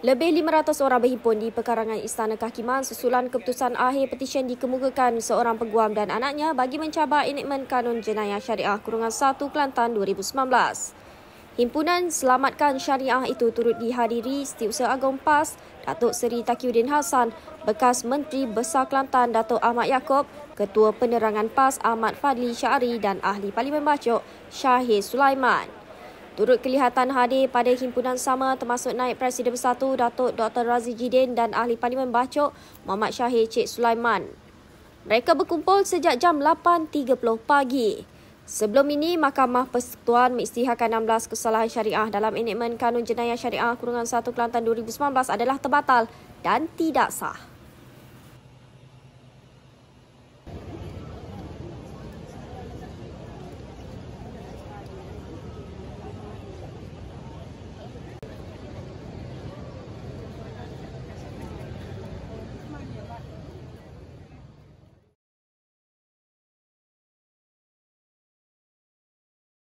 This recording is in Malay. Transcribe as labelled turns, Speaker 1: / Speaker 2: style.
Speaker 1: Lebih 500 orang berhimpun di pekarangan Istana Kahkiman susulan keputusan akhir petisyen dikemukakan seorang peguam dan anaknya bagi mencabar enakmen kanun jenayah syariah kurungan 1 Kelantan 2019. Himpunan Selamatkan Syariah itu turut dihadiri Setiausaha Agong PAS, Datuk Seri Takiuddin Hassan, bekas Menteri Besar Kelantan Datuk Ahmad Yaakob, Ketua Penerangan PAS Ahmad Fadli Syari dan Ahli Parlimen Bacok Syahir Sulaiman. Turut kelihatan hadir pada himpunan sama termasuk naik Presiden Bersatu Datuk Dr. Razi Jidin dan Ahli Parlimen Bacok Muhammad Syahir Cik Sulaiman. Mereka berkumpul sejak jam 8.30 pagi. Sebelum ini, Mahkamah Persekutuan mengisytiharkan 16 kesalahan syariah dalam enakmen Kanun Jenayah Syariah Kurungan 1 Kelantan 2019 adalah terbatal dan tidak sah.